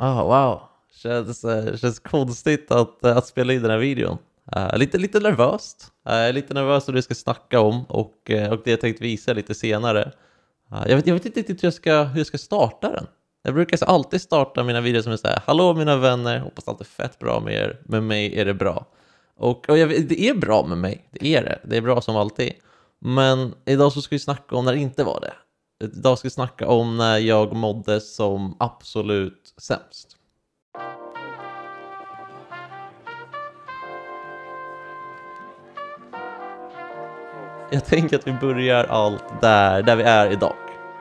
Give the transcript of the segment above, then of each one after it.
Oh, wow, känns, eh, känns konstigt att, eh, att spela in den här videon. Uh, lite, lite nervöst. Uh, lite nervös vad du ska snacka om och, uh, och det jag tänkt visa lite senare. Uh, jag, vet, jag vet inte riktigt hur jag, ska, hur jag ska starta den. Jag brukar alltså alltid starta mina videor som är så Hallå mina vänner, hoppas allt är fett bra med er. Med mig är det bra. Och, och jag, det är bra med mig, det är det. Det är bra som alltid. Men idag så ska vi snacka om när det inte var det. Idag ska vi snacka om när jag mådde som absolut sämst. Jag tänker att vi börjar allt där, där vi är idag.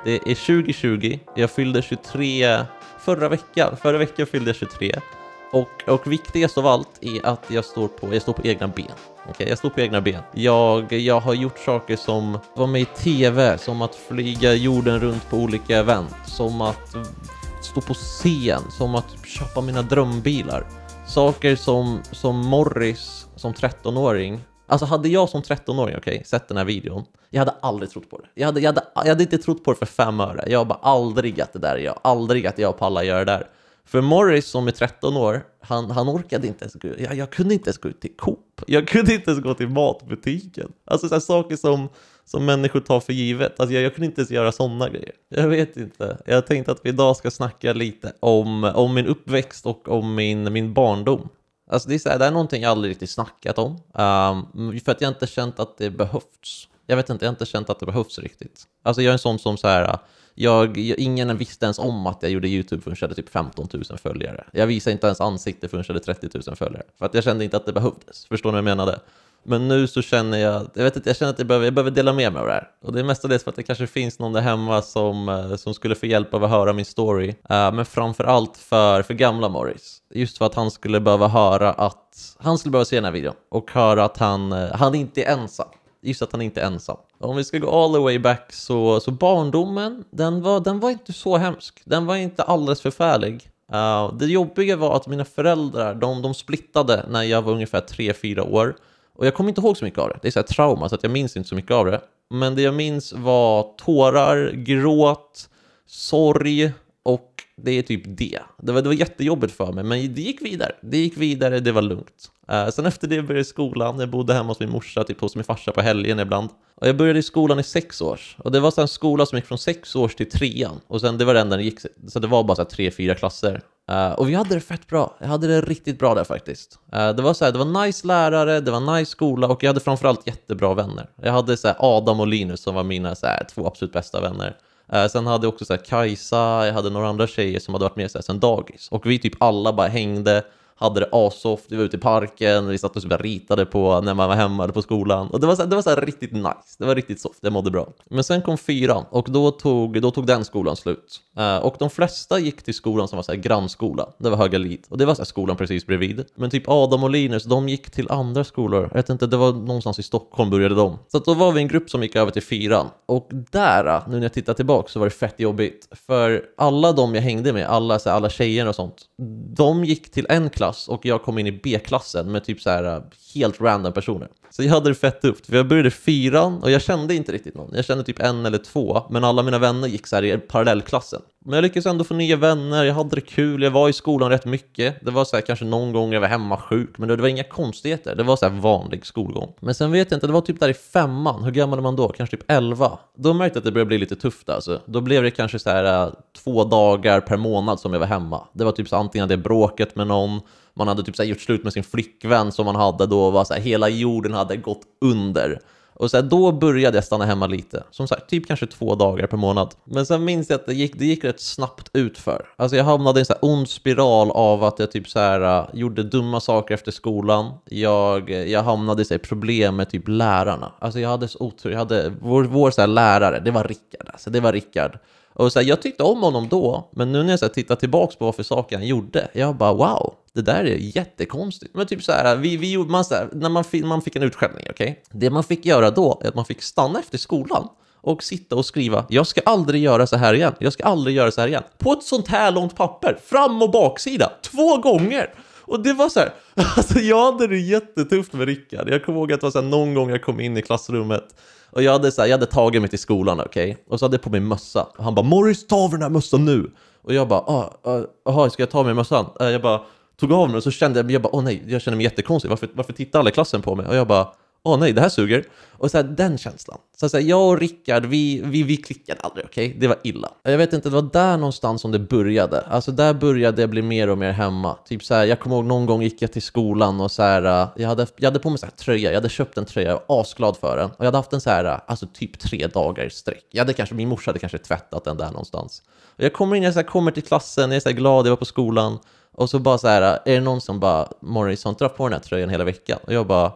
Det är 2020, jag fyllde 23 förra veckan. Förra veckan fyllde jag 23. Och, och viktigast av allt är att jag står på, jag står på egna ben. Okay, jag står på egna ben. Jag, jag har gjort saker som var med i tv, som att flyga jorden runt på olika event, som att stå på scen, som att typ köpa mina drömbilar. Saker som, som Morris som 13-åring. Alltså hade jag som 13-åring okay, sett den här videon, jag hade aldrig trott på det. Jag hade, jag, hade, jag hade inte trott på det för fem öre. Jag bara aldrig att det där jag, aldrig att jag pallar göra det där. För Morris som är 13 år, han, han orkade inte ens gå jag, jag kunde inte ens gå ut till Coop. Jag kunde inte ens gå till matbutiken. Alltså så saker som som människor tar för givet. Alltså jag, jag kunde inte ens göra sådana grejer. Jag vet inte. Jag tänkte att vi idag ska snacka lite om, om min uppväxt och om min, min barndom. Alltså det, är så här, det är någonting jag aldrig riktigt snackat om. Um, för att jag inte känt att det behövts. Jag vet inte, jag har inte känt att det behövs riktigt. Alltså jag är en sån som så här, jag, jag, ingen visste ens om att jag gjorde YouTube förrän jag hade typ 15 000 följare. Jag visade inte ens ansikte förrän jag hade 30 000 följare. För att jag kände inte att det behövdes. Förstår ni vad jag menade? Men nu så känner jag, jag, vet inte, jag känner att jag behöver, jag behöver dela med mig av det här. Och det är mestadels för att det kanske finns någon där hemma som, eh, som skulle få hjälp av att höra min story. Uh, men framförallt för, för gamla Morris. Just för att han skulle behöva höra att, han skulle behöva se den här videon och höra att han, eh, han inte är ensam. Just att han inte är ensam. Om vi ska gå all the way back så, så barndomen, den var, den var inte så hemsk. Den var inte alldeles förfärlig. Uh, det jobbiga var att mina föräldrar, de, de splittade när jag var ungefär 3-4 år. Och jag kommer inte ihåg så mycket av det. Det är så här trauma, så att jag minns inte så mycket av det. Men det jag minns var tårar, gråt, sorg och det är typ det. Det var, det var jättejobbigt för mig, men det gick vidare. Det gick vidare, det var lugnt. Uh, sen efter det började jag skolan. Jag bodde hemma hos min morsa, typ hos min farsa på helgen ibland. Och jag började i skolan i sex års. Och det var så en skola som gick från sex års till trean. Och sen det var den den gick. Så det var bara så här tre, fyra klasser. Uh, och vi hade det fett bra. Jag hade det riktigt bra där faktiskt. Uh, det, var så här, det var nice lärare, det var nice skola och jag hade framförallt jättebra vänner. Jag hade så här, Adam och Linus som var mina så här, två absolut bästa vänner. Uh, sen hade jag också så Kajsa, jag hade några andra tjejer som hade varit med så sen dagis. Och vi typ alla bara hängde hade det asoft, vi var ute i parken, vi satt och typ ritade på när man var hemma eller på skolan. Och det var, så det var så riktigt nice, det var riktigt soft, jag mådde bra. Men sen kom fyran och då tog, då tog den skolan slut. Eh, och de flesta gick till skolan som var så här grannskola, det var Höga Lid. Och det var så skolan precis bredvid. Men typ Adam och Linus, de gick till andra skolor. Jag vet inte, det var någonstans i Stockholm började de. Så då var vi en grupp som gick över till fyran. Och där, eh, nu när jag tittar tillbaka så var det fett jobbigt. För alla de jag hängde med, alla, så här, alla tjejer och sånt, de gick till en klass klass och jag kom in i B-klassen med typ så här eh, helt random personer. Så jag hade det fett tufft, för jag började fyran och jag kände inte riktigt någon. Jag kände typ en eller två, men alla mina vänner gick så här i parallellklassen. Men jag lyckades ändå få nya vänner, jag hade det kul, jag var i skolan rätt mycket. Det var så här, kanske någon gång jag var hemma sjuk, men det, var inga konstigheter. Det var så här, vanlig skolgång. Men sen vet jag inte, det var typ där i femman, hur gammal är man då? Kanske typ elva. Då märkte jag att det började bli lite tufft alltså. Då blev det kanske så här äh, två dagar per månad som jag var hemma. Det var typ så antingen det bråket med någon, man hade typ så här, gjort slut med sin flickvän som man hade då, var så här, hela jorden hade gått under. Och så då började jag stanna hemma lite. Som sagt, typ kanske två dagar per månad. Men sen minns jag att det gick, det gick rätt snabbt utför. Alltså jag hamnade i en så här ond spiral av att jag typ så här, uh, gjorde dumma saker efter skolan. Jag, jag hamnade i problem med typ lärarna. Alltså jag hade så otur. Jag hade, vår vår så här, lärare, det var Rickard. Alltså det var Rickard. Och så här, jag tyckte om honom då, men nu när jag så här, tittar tillbaka på vad för saker han gjorde, jag bara wow, det där är jättekonstigt. Men typ så här, vi, vi gjorde man så här, när man, man fick en utskällning, okej? Okay? Det man fick göra då är att man fick stanna efter skolan och sitta och skriva “Jag ska aldrig göra så här igen, jag ska aldrig göra så här igen” på ett sånt här långt papper, fram och baksida, två gånger! Och det var så här, alltså jag hade det jättetufft med Rickard. Jag kommer ihåg att det var så här, någon gång jag kom in i klassrummet och jag hade, så här, jag hade tagit mig till skolan, okej? Okay? Och så hade jag på mig mössa. Och han bara “Morris, ta av den här mössan nu!” Och jag bara “Jaha, ah, ah, ska jag ta av mig mössan?” eh, Jag bara tog av mig och så kände jag, jag bara “Åh nej, jag känner mig jättekonstig. Varför, varför tittar alla klassen på mig?” Och jag bara åh nej, det här suger. Och så här, den känslan. Så, här, jag och Rickard, vi, vi, vi klickade aldrig, okej? Okay? Det var illa. Jag vet inte, det var där någonstans som det började. Alltså där började jag bli mer och mer hemma. Typ så här, jag kommer ihåg någon gång gick jag till skolan och så här, eh, jag hade, jag hade på mig så här tröja, jag hade köpt en tröja, jag var asglad för den. Och jag hade haft den så här, eh, alltså typ tre dagar i sträck. Jag hade kanske, min morsa hade kanske tvättat den där någonstans. Och jag kommer in, jag så här, kommer till klassen, jag är så här glad, jag var på skolan. Och så bara så här, eh, är det någon som bara Morrison, dra på den här tröjan hela veckan?” Och jag bara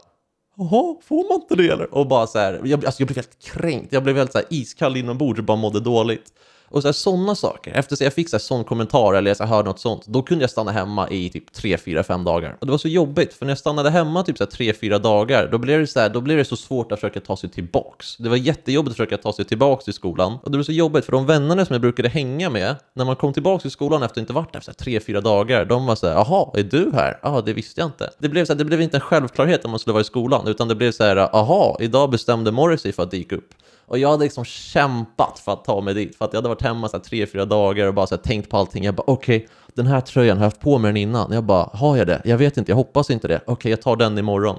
jaha, får man inte det eller? Och bara så här, jag, alltså jag blev helt kränkt. Jag blev helt så här iskall inombords och bara mådde dåligt. Och så sådana saker. Efter att jag fick sån kommentar eller jag hörde något sånt, då kunde jag stanna hemma i typ 3, 4, 5 dagar. Och det var så jobbigt, för när jag stannade hemma typ så här, 3, 4 dagar, då blev, det så då blev det så svårt att försöka ta sig tillbaks. Det var jättejobbigt att försöka ta sig tillbaks till skolan. Och det var så jobbigt, för de vännerna som jag brukade hänga med, när man kom tillbaks till skolan efter att inte varit där för 3, 4 dagar, de var så här, jaha, är du här? Ja, ah, det visste jag inte. Det blev, så det blev inte en självklarhet om man skulle vara i skolan, utan det blev så här, aha, idag bestämde Morrissey för att det gick upp. Och jag hade liksom kämpat för att ta mig dit, för att jag hade varit hemma så här, tre, fyra dagar och bara så här, tänkt på allting. Jag bara okej, okay, den här tröjan, har jag haft på mig den innan? Jag bara, har jag det? Jag vet inte, jag hoppas inte det. Okej, okay, jag tar den imorgon.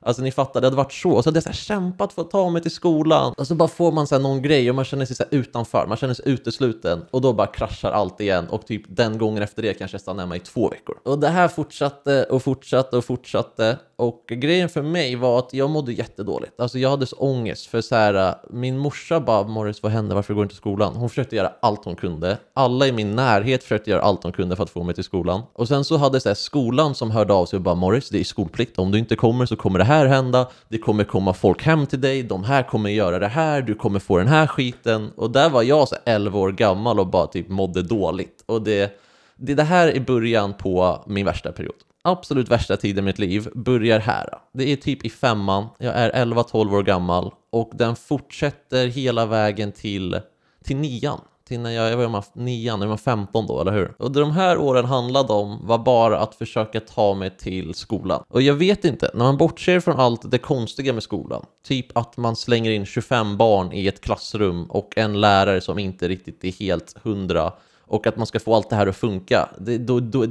Alltså ni fattar, det hade varit så. Och så hade jag så här, kämpat för att ta mig till skolan. Och så bara får man så här, någon grej och man känner sig så här, utanför, man känner sig utesluten. Och då bara kraschar allt igen. Och typ den gången efter det kanske jag stannar hemma i två veckor. Och det här fortsatte och fortsatte och fortsatte. Och grejen för mig var att jag mådde jättedåligt. Alltså jag hade så ångest för så här, äh, min morsa bara “Morris, vad hände? Varför går du inte till skolan?” Hon försökte göra allt hon kunde. Alla i min närhet försökte göra allt de kunde för att få mig till skolan. Och sen så hade så här, skolan som hörde av sig och bara “Morris, det är skolplikt. Om du inte kommer så kommer det här hända. Det kommer komma folk hem till dig. De här kommer göra det här. Du kommer få den här skiten.” Och där var jag så här, 11 år gammal och bara typ mådde dåligt. Och det, det, det här är början på min värsta period absolut värsta tiden i mitt liv börjar här. Det är typ i femman, jag är 11-12 år gammal och den fortsätter hela vägen till, till nian. Till när jag, jag var nian, jag var 15 då, eller hur? Och det de här åren handlade om var bara att försöka ta mig till skolan. Och jag vet inte, när man bortser från allt det konstiga med skolan, typ att man slänger in 25 barn i ett klassrum och en lärare som inte riktigt är helt hundra och att man ska få allt det här att funka. Det, då, då,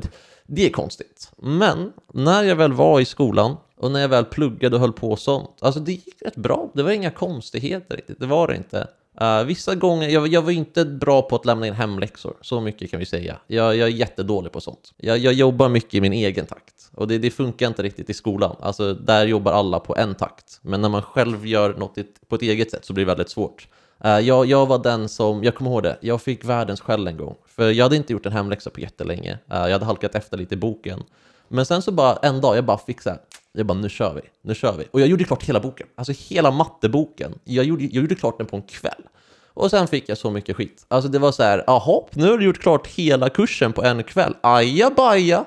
det är konstigt. Men när jag väl var i skolan och när jag väl pluggade och höll på sånt, alltså det gick rätt bra. Det var inga konstigheter riktigt, det var det inte. Uh, vissa gånger, jag, jag, var inte bra på att lämna in hemläxor, så mycket kan vi säga. Jag, jag är jättedålig på sånt. Jag, jag, jobbar mycket i min egen takt och det, det, funkar inte riktigt i skolan. Alltså, där jobbar alla på en takt, men när man själv gör något på ett eget sätt så blir det väldigt svårt. Eh, jag, jag, var den som, jag kommer ihåg det, jag fick världens skäll en gång. För jag hade inte gjort en hemläxa på jättelänge. Eh, jag hade halkat efter lite i boken. Men sen så bara en dag, jag bara fick så här, jag bara nu kör vi, nu kör vi. Och jag gjorde klart hela boken, alltså hela matteboken. Jag gjorde, jag gjorde klart den på en kväll. Och sen fick jag så mycket skit. Alltså det var så här, jaha, nu har du gjort klart hela kursen på en kväll. Ajabaja!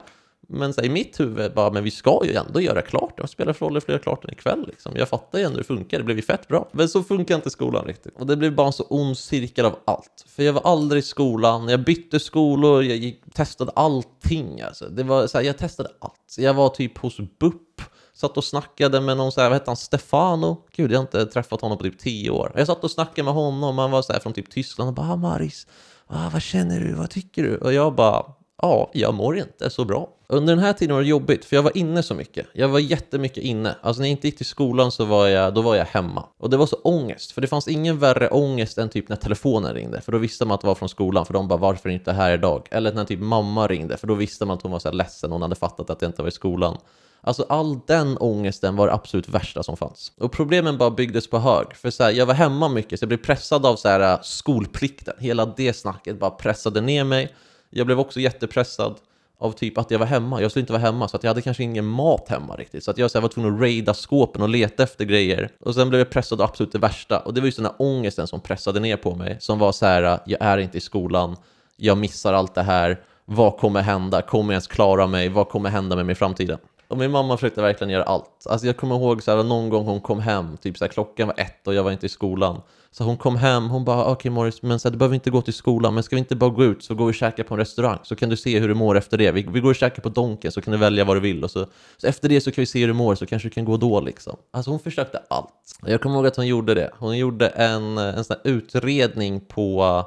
Men här, i mitt huvud bara, men vi ska ju ändå göra klart det. Vad spelar för roll ifall vi klart den ikväll? Liksom. Jag fattar ju ändå hur det funkar, det blev ju fett bra. Men så funkar inte skolan riktigt. Och det blev bara en så ond cirkel av allt. För jag var aldrig i skolan, jag bytte skolor, jag gick, testade allting. Alltså. Det var, så här, jag testade allt. Jag var typ hos BUP, satt och snackade med någon, så här, vad hette han, Stefano? Gud, jag har inte träffat honom på typ tio år. Jag satt och snackade med honom, han var så här, från typ Tyskland och bara ah, “Maris, ah, vad känner du, vad tycker du?” Och jag bara ja, jag mår inte så bra. Under den här tiden var det jobbigt, för jag var inne så mycket. Jag var jättemycket inne. Alltså när jag inte gick till skolan så var jag, då var jag hemma. Och det var så ångest, för det fanns ingen värre ångest än typ när telefonen ringde, för då visste man att det var från skolan, för de bara “varför är inte här idag?” Eller när typ mamma ringde, för då visste man att hon var så här ledsen, hon hade fattat att jag inte var i skolan. Alltså all den ångesten var det absolut värsta som fanns. Och problemen bara byggdes på hög. För så här, jag var hemma mycket, så jag blev pressad av så här, skolplikten. Hela det snacket bara pressade ner mig. Jag blev också jättepressad av typ att jag var hemma. Jag skulle inte vara hemma, så att jag hade kanske ingen mat hemma riktigt. Så att jag så här, var tvungen att raida skåpen och leta efter grejer. Och sen blev jag pressad av absolut det värsta. Och det var just den här ångesten som pressade ner på mig. Som var så här, jag är inte i skolan, jag missar allt det här. Vad kommer hända? Kommer jag ens klara mig? Vad kommer hända med mig i framtiden? Och min mamma försökte verkligen göra allt. Alltså jag kommer ihåg så här, någon gång hon kom hem, typ så här, klockan var ett och jag var inte i skolan. Så hon kom hem, hon bara ah, okej okay, Morris, men så här, du behöver inte gå till skolan, men ska vi inte bara gå ut så går vi och käkar på en restaurang så kan du se hur du mår efter det. Vi, vi går och käkar på Donken så kan du välja vad du vill och så, så efter det så kan vi se hur du mår så kanske du kan gå då liksom. Alltså hon försökte allt. Jag kommer ihåg att hon gjorde det. Hon gjorde en, en sån här utredning på,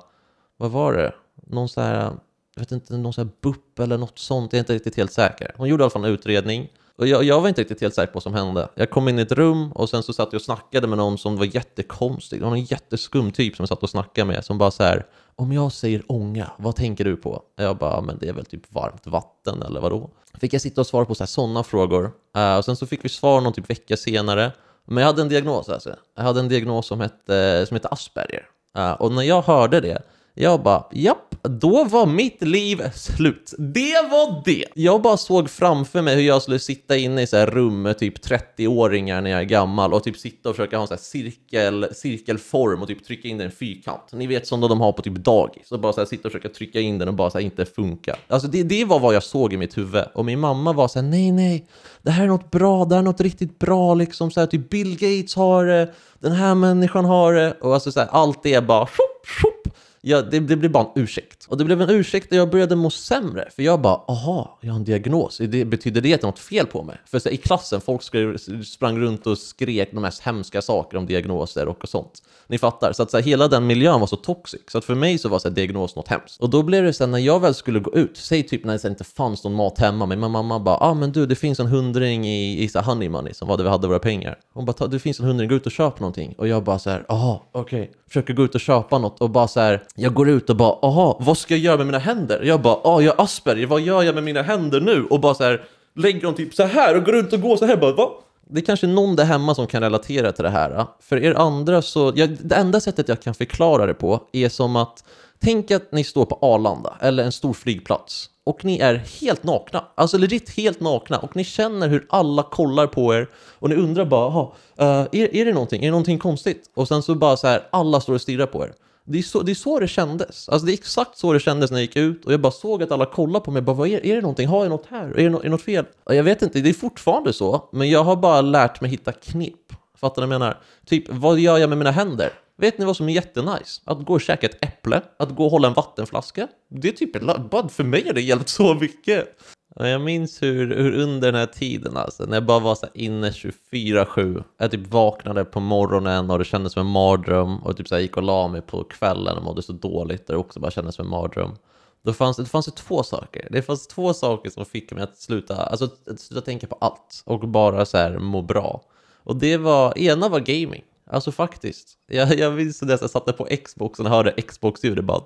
vad var det? Någon sån här jag vet inte, någon sån här BUP eller något sånt. Jag är inte riktigt helt säker. Hon gjorde i alla fall en utredning. Och jag, jag, var inte riktigt helt säker på vad som hände. Jag kom in i ett rum och sen så satt jag och snackade med någon som var jättekonstig. Det var en jätteskum typ som jag satt och snackade med som bara så här, om jag säger ånga, vad tänker du på? Jag bara, men det är väl typ varmt vatten eller vadå? Fick jag sitta och svara på sådana frågor. Uh, och sen så fick vi svar någon typ vecka senare. Men jag hade en diagnos alltså. Jag hade en diagnos som hette, som hette Asperger. Uh, och när jag hörde det jag bara, japp, då var mitt liv slut. Det var det! Jag bara såg framför mig hur jag skulle sitta inne i så här rum med typ 30-åringar när jag är gammal och typ sitta och försöka ha en så här cirkel, cirkelform och typ trycka in den i en fyrkant. Ni vet som de har på typ dagis. Och bara så här sitta och försöka trycka in den och bara så här inte funka. Alltså det, det var vad jag såg i mitt huvud. Och min mamma var så här, nej, nej, det här är något bra, det här är något riktigt bra liksom. Så här, typ Bill Gates har det, den här människan har det. Och alltså så här, allt det bara, tjopp, tjopp ja, det, det, blev bara en ursäkt. Och det blev en ursäkt och jag började må sämre. För jag bara, aha, jag har en diagnos. Det, betyder det att det är något fel på mig? För så, i klassen, folk skrev, sprang runt och skrek de mest hemska saker om diagnoser och, och sånt. Ni fattar. Så att så hela den miljön var så toxic. Så att för mig så var så diagnos något hemskt. Och då blev det sen när jag väl skulle gå ut, säg typ när det inte fanns någon mat hemma, men min mamma bara, ah men du, det finns en hundring i, i så Honey Money som var där vi hade våra pengar. Hon bara, det finns en hundring, gå ut och köp någonting. Och jag bara så här, aha, okej, okay. försöker gå ut och köpa något och bara så här, jag går ut och bara, aha, vad ska jag göra med mina händer? Jag bara, ah, jag har Asperger, vad gör jag med mina händer nu? Och bara så här, lägger dem typ så här och går runt och går så här. Bara, va? Det är kanske är någon där hemma som kan relatera till det här. För er andra så, ja, det enda sättet jag kan förklara det på är som att, tänk att ni står på Arlanda eller en stor flygplats och ni är helt nakna, alltså legit helt nakna och ni känner hur alla kollar på er och ni undrar bara, aha, eh, är, är det någonting? Är det någonting konstigt? Och sen så bara så här, alla står och stirrar på er det är, så, det är så det kändes. Alltså det är exakt så det kändes när jag gick ut och jag bara såg att alla kollade på mig. bara, vad är, är det någonting? Har jag något här? Är det, no, är något fel? Jag vet inte, det är fortfarande så. Men jag har bara lärt mig hitta knep. Fattar ni vad jag menar? Typ, vad gör jag med mina händer? Vet ni vad som är jättenice? Att gå och käka ett äpple, att gå och hålla en vattenflaska. Det är typ, bara för mig har det hjälpt så mycket. Jag minns hur, hur under den här tiden, alltså, när jag bara var så inne 24-7, jag typ vaknade på morgonen och det kändes som en mardröm och typ så gick och la mig på kvällen och mådde så dåligt och det också bara kändes som en mardröm. Då fanns, det fanns två saker. Det fanns två saker som fick mig att sluta, alltså, att sluta tänka på allt och bara så här må bra. Och det var, ena var gaming. Alltså faktiskt. Jag, jag minns när jag satte på Xboxen och hörde Xbox-ljudet bara...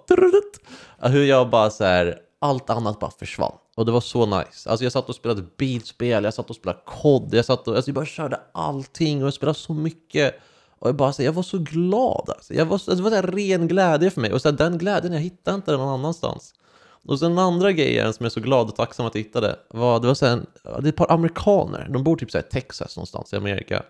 Hur jag bara så här, allt annat bara försvann. Och det var så nice. Alltså jag satt och spelade bilspel, jag satt och spelade kod, jag satt och, alltså jag bara körde allting och jag spelade så mycket. Och jag bara, så, alltså, jag var så glad alltså. Jag var, alltså, det var så här, ren glädje för mig. Och så här, den glädjen, jag hittade inte den någon annanstans. Och sen den andra grejen som jag är så glad och tacksam att jag hittade var, det var så här, det är ett par amerikaner, de bor typ så här i Texas någonstans i Amerika.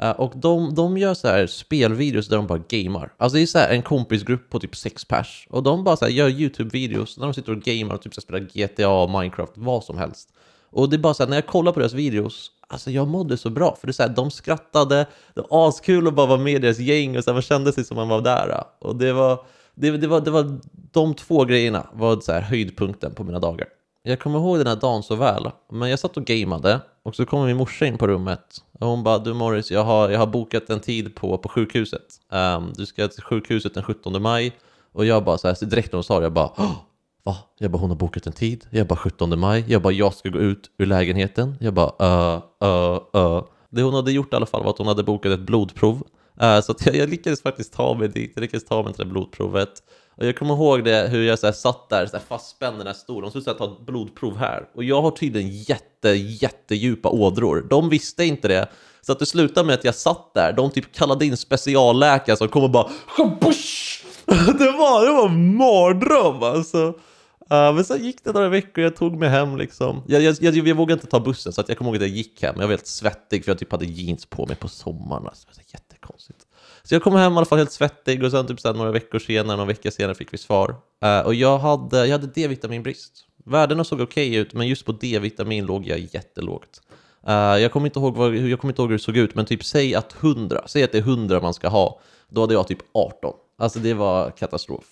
Uh, och de, de gör så här spelvideos där de bara gamar. Alltså det är så här en kompisgrupp på typ sex pers. Och de bara så här gör YouTube-videos när de sitter och gamar och typ spelar GTA, Minecraft, vad som helst. Och det är bara så här, när jag kollar på deras videos, alltså jag mådde så bra. För det är så här, de skrattade, det var askul att bara vara med i deras gäng och så här, man kände sig som man var där. Och det var, det, det var, det var de två grejerna var så här höjdpunkten på mina dagar. Jag kommer ihåg den här dagen så väl, men jag satt och gameade och så kommer min morsa in på rummet och hon bara du Morris, jag har, jag har bokat en tid på, på sjukhuset. Um, du ska till sjukhuset den 17 maj. Och jag bara så här, så direkt när hon sa det, jag bara Åh! Va? Jag bara hon har bokat en tid. Jag bara 17 maj. Jag bara jag ska gå ut ur lägenheten. Jag bara uh, uh, uh. Det hon hade gjort i alla fall var att hon hade bokat ett blodprov. Uh, så jag, jag lyckades faktiskt ta mig dit. Jag lyckades ta mig till det blodprovet. Och jag kommer ihåg det, hur jag så här satt där så här fastspänd den här stolen, och så skulle jag ta ett blodprov här. Och jag har tydligen jätte, jättedjupa ådror. De visste inte det. Så att det slutade med att jag satt där, de typ kallade in specialläkare som kom och bara Det var, det var en mardröm alltså. Uh, men sen gick det några veckor och jag tog mig hem liksom. Jag, jag, jag, jag vågade inte ta bussen så att jag kommer ihåg att jag gick hem. Jag var helt svettig för jag typ hade jeans på mig på sommaren. Alltså, det var jättekonstigt. Så jag kom hem i alla fall helt svettig och sen typ så några veckor senare, någon vecka senare fick vi svar. Uh, och jag hade, jag hade D-vitaminbrist. Värdena såg okej okay ut, men just på D-vitamin låg jag jättelågt. Uh, jag, kommer inte ihåg vad, jag kommer inte ihåg hur det såg ut, men typ säg att 100, säg att det är 100 man ska ha. Då hade jag typ 18. Alltså det var katastrof.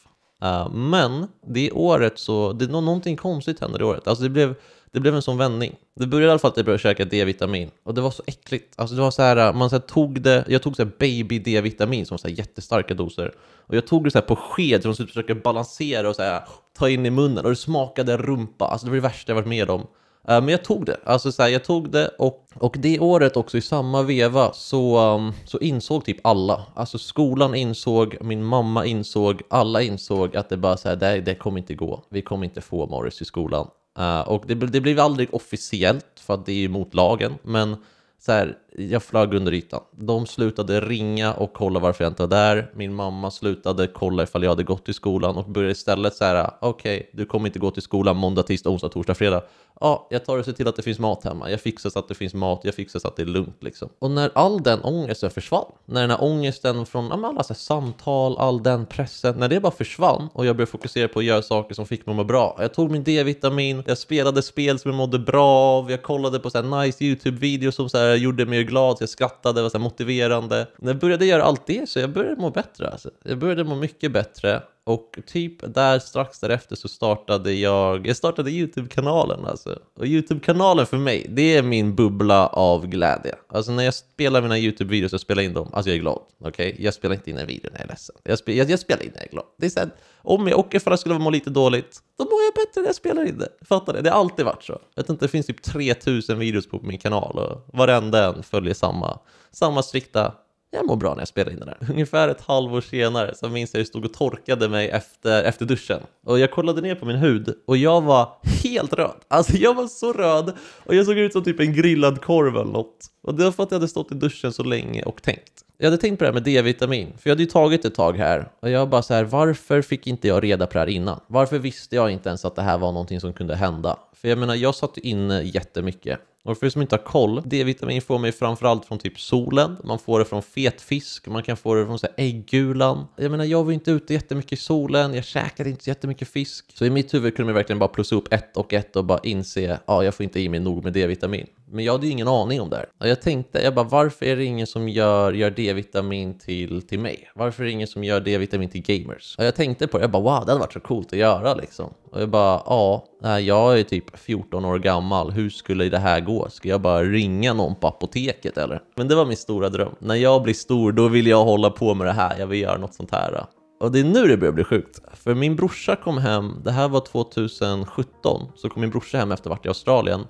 Uh, men det året så, det, någonting konstigt hände det året. Alltså det blev det blev en sån vändning. Det började i alla fall att jag började käka D-vitamin och det var så äckligt. Alltså det var så här, man så här tog det, jag tog så här baby D-vitamin som var så här jättestarka doser och jag tog det så här på sked som skulle försöka balansera och så här, ta in i munnen och det smakade rumpa. Alltså det var det värsta jag varit med om. Eh, men jag tog det. Alltså så här, jag tog det och, och det året också i samma veva så, um, så insåg typ alla. Alltså skolan insåg, min mamma insåg, alla insåg att det bara så här, det, det kommer inte gå. Vi kommer inte få Morris i skolan. Uh, och det, det blev aldrig officiellt för att det är emot lagen, men så här, jag flög under ytan. De slutade ringa och kolla varför jag inte var där. Min mamma slutade kolla ifall jag hade gått till skolan och började istället så här, okej, okay, du kommer inte gå till skolan måndag, tisdag, onsdag, torsdag, fredag. Ja, jag tar och ser till att det finns mat hemma. Jag fixar så att det finns mat, jag fixar så att det är lugnt liksom. Och när all den ångesten försvann, när den här ångesten från alla alltså, samtal, all den pressen, när det bara försvann och jag började fokusera på att göra saker som fick mig att må bra. Jag tog min D-vitamin, jag spelade spel som jag mådde bra av, jag kollade på så här nice YouTube-videos som så här, gjorde mig mig glad, jag skrattade, var så motiverande. När jag började göra allt det så jag började må bättre. Alltså. Jag började må mycket bättre och typ där strax därefter så startade jag, jag startade YouTube-kanalen alltså. Och YouTube-kanalen för mig, det är min bubbla av glädje. Alltså när jag spelar mina YouTube-videos, jag spelar in dem, alltså jag är glad. Okej? Okay? Jag spelar inte in en video när jag är ledsen. Jag, spe, jag, jag spelar in när jag är glad. Det är så om jag, och ifall jag skulle må lite dåligt, då mår jag bättre när jag spelar in det. Fattar det? Det har alltid varit så. Jag vet inte, det finns typ 3000 videos på min kanal och varenda en följer samma, samma strikta jag mår bra när jag spelar in den här. Ungefär ett halvår senare så minns jag hur jag stod och torkade mig efter, efter duschen. Och jag kollade ner på min hud och jag var helt röd. Alltså jag var så röd och jag såg ut som typ en grillad korv eller något. Och det var för att jag hade stått i duschen så länge och tänkt. Jag hade tänkt på det här med D-vitamin, för jag hade ju tagit ett tag här. Och jag bara så här, varför fick inte jag reda på det här innan? Varför visste jag inte ens att det här var någonting som kunde hända? För jag menar, jag satt inne jättemycket. Och för er som inte har koll, D-vitamin får man ju framförallt från typ solen, man får det från fetfisk, man kan få det från så här äggulan. Jag menar, jag var ju inte ute jättemycket i solen, jag käkade inte så jättemycket fisk. Så i mitt huvud kunde man verkligen bara plussa upp ett och ett och bara inse, ja, ah, jag får inte i mig nog med D-vitamin. Men jag hade ju ingen aning om det här. Och jag tänkte, jag bara, varför är det ingen som gör, gör D-vitamin till, till mig? Varför är det ingen som gör D-vitamin till gamers? Och jag tänkte på det, jag bara, wow, det hade varit så coolt att göra liksom. Och jag bara, ja, jag är typ 14 år gammal, hur skulle det här gå? Ska jag bara ringa någon på apoteket eller? Men det var min stora dröm. När jag blir stor, då vill jag hålla på med det här, jag vill göra något sånt här. Och det är nu det börjar bli sjukt. För min brorsa kom hem, det här var 2017, så kom min brorsa hem efter att varit i Australien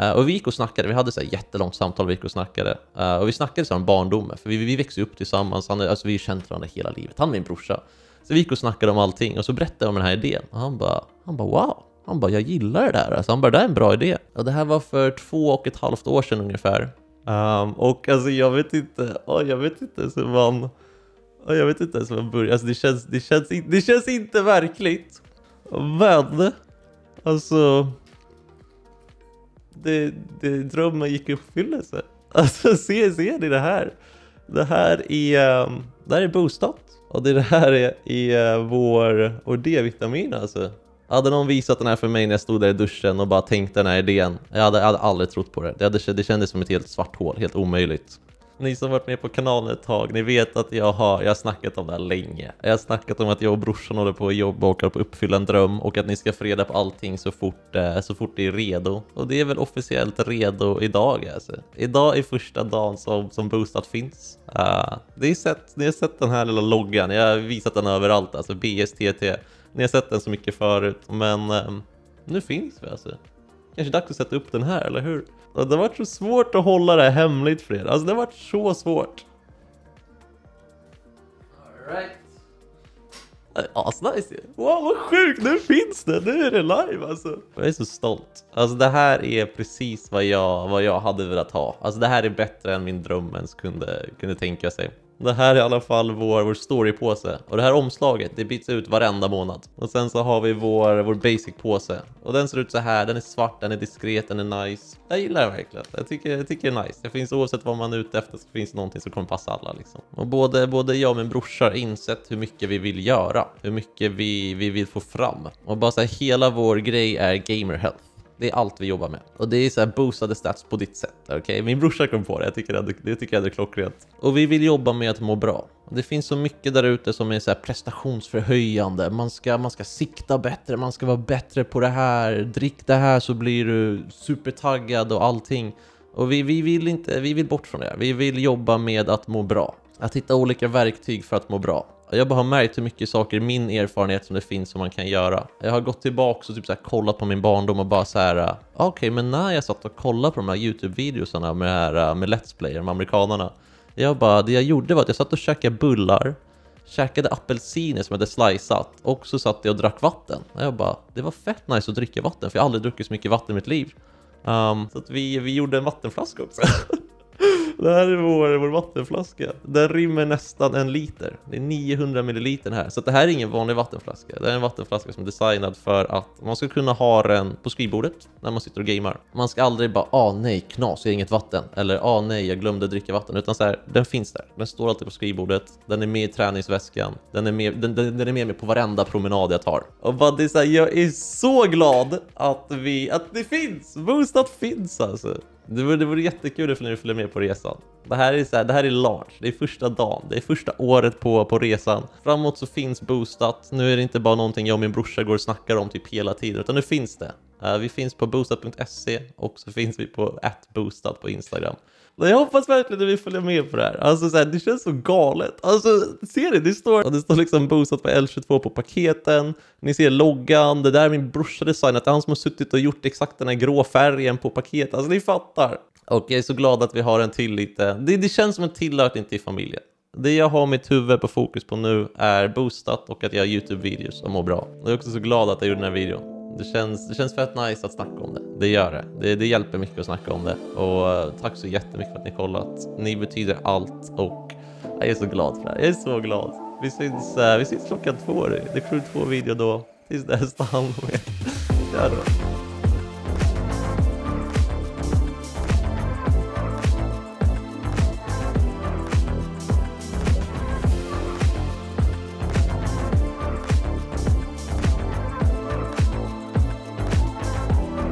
Uh, och vi gick och snackade, vi hade ett jättelångt samtal, vi gick och snackade. Uh, och vi snackade så om barndomen, för vi, vi växte upp tillsammans, han, alltså, vi har känt varandra hela livet, han är min brorsa. Så vi gick och snackade om allting och så berättade jag om den här idén och han bara, han bara wow. Han bara, jag gillar det där. Alltså, han bara, det är en bra idé. Och det här var för två och ett halvt år sedan ungefär. Um, och alltså jag vet inte, oh, jag vet inte ens hur man... Oh, jag vet inte ens hur man börjar. Alltså det känns, det känns, det känns inte verkligt. Men, alltså det, det, drömmen gick i uppfyllelse. Alltså se, se det, det här. Det här är, ehm, det här är boostat och det här är, är eh, vår och D-vitamin alltså. Hade någon visat den här för mig när jag stod där i duschen och bara tänkte den här idén. Jag hade, jag hade aldrig trott på det. Det, hade, det kändes som ett helt svart hål, helt omöjligt ni som varit med på kanalen ett tag, ni vet att jag har, jag har snackat om det här länge. Jag har snackat om att jag och brorsan håller på att jobba och håller på att uppfylla en dröm och att ni ska få reda på allting så fort, eh, så fort det är redo. Och det är väl officiellt redo idag alltså. Idag är första dagen som, som Boostat finns. Uh, ni, har sett, ni har sett den här lilla loggan, jag har visat den överallt alltså, BSTT. Ni har sett den så mycket förut, men um, nu finns vi alltså kanske dags att sätta upp den här, eller hur? Det har varit så svårt att hålla det hemligt för er. Alltså det har varit så svårt. Alright. Asnice ju. Wow vad sjukt, nu finns det! Nu är det live alltså. Jag är så stolt. Alltså det här är precis vad jag, vad jag hade velat ha. Alltså det här är bättre än min dröm ens kunde, kunde tänka sig. Det här är i alla fall vår, vår storypåse. Och det här omslaget, det byts ut varenda månad. Och sen så har vi vår, vår basic-påse. Och den ser ut så här, den är svart, den är diskret, den är nice. Jag gillar den verkligen. Jag tycker, jag tycker det är nice. Det finns oavsett vad man är ute efter så finns det någonting som kommer passa alla liksom. Och både, både jag och min brorsa har insett hur mycket vi vill göra. Hur mycket vi, vi vill få fram. Och bara så här, hela vår grej är gamer health. Det är allt vi jobbar med. Och det är så här boostade stats på ditt sätt. Okay? Min brorsa kom på det, jag tycker det, det tycker jag är klockrent. Och vi vill jobba med att må bra. Det finns så mycket där ute som är så prestationsförhöjande. Man ska, man ska sikta bättre, man ska vara bättre på det här. Drick det här så blir du supertaggad och allting. Och vi, vi, vill inte, vi vill bort från det. Vi vill jobba med att må bra. Att hitta olika verktyg för att må bra. Jag bara har märkt hur mycket saker i min erfarenhet som det finns som man kan göra. Jag har gått tillbaka och typ så kollat på min barndom och bara så här. Ah, okej, okay, men när jag satt och kollade på de här YouTube-videosarna med, här, eh, med Let's Player, med amerikanarna. Jag bara, det jag gjorde var att jag satt och käkade bullar, käkade apelsiner som jag hade sliceat och så satt jag och drack vatten. jag bara, det var fett nice att dricka vatten för jag har aldrig druckit så mycket vatten i mitt liv. Um, så att vi, vi gjorde en vattenflaska också. Det här är vår, vår vattenflaska. Den rymmer nästan en liter. Det är 900 milliliter här. Så det här är ingen vanlig vattenflaska. Det är en vattenflaska som är designad för att man ska kunna ha den på skrivbordet när man sitter och gamer. Man ska aldrig bara ah nej, knas, jag har inget vatten. Eller ah nej, jag glömde dricka vatten. Utan så här, den finns där. Den står alltid på skrivbordet. Den är med i träningsväskan. Den är med, den, den, den är med mig på varenda promenad jag tar. Och bara det är så här, jag är så glad att vi, att det finns! Boostat finns alltså. Det vore, det vore jättekul ifall ni följer med på resan. Det här är, så här, det här är large, det är första dagen, det är första året på, på resan. Framåt så finns boostat, nu är det inte bara någonting jag och min brorsa går och snackar om typ hela tiden, utan nu finns det. Eh, vi finns på boostat.se och så finns vi på attboostat på Instagram. Jag hoppas verkligen att vi följer med på det här. Alltså så här, det känns så galet. Alltså ser ni? Det står, det står liksom boostat på L22 på paketen. Ni ser loggan. Det där är min brorsa designat. Det är han som har suttit och gjort exakt den här grå färgen på paketet. Alltså ni fattar. Och jag är så glad att vi har en till lite... Det, det känns som en till inte i familjen. Det jag har mitt huvud på fokus på nu är boostat och att jag har YouTube-videos och mår bra. Jag är också så glad att jag gjorde den här videon. Det känns, det känns fett nice att snacka om det. Det gör det. det. Det hjälper mycket att snacka om det. Och eh, tack så jättemycket för att ni kollat. Ni betyder allt och jag är så glad för det här. Jag är så glad. Vi syns, eh, vi syns klockan två. Det är 7-2-video då. Tills dess, ta hand om er. Kör då.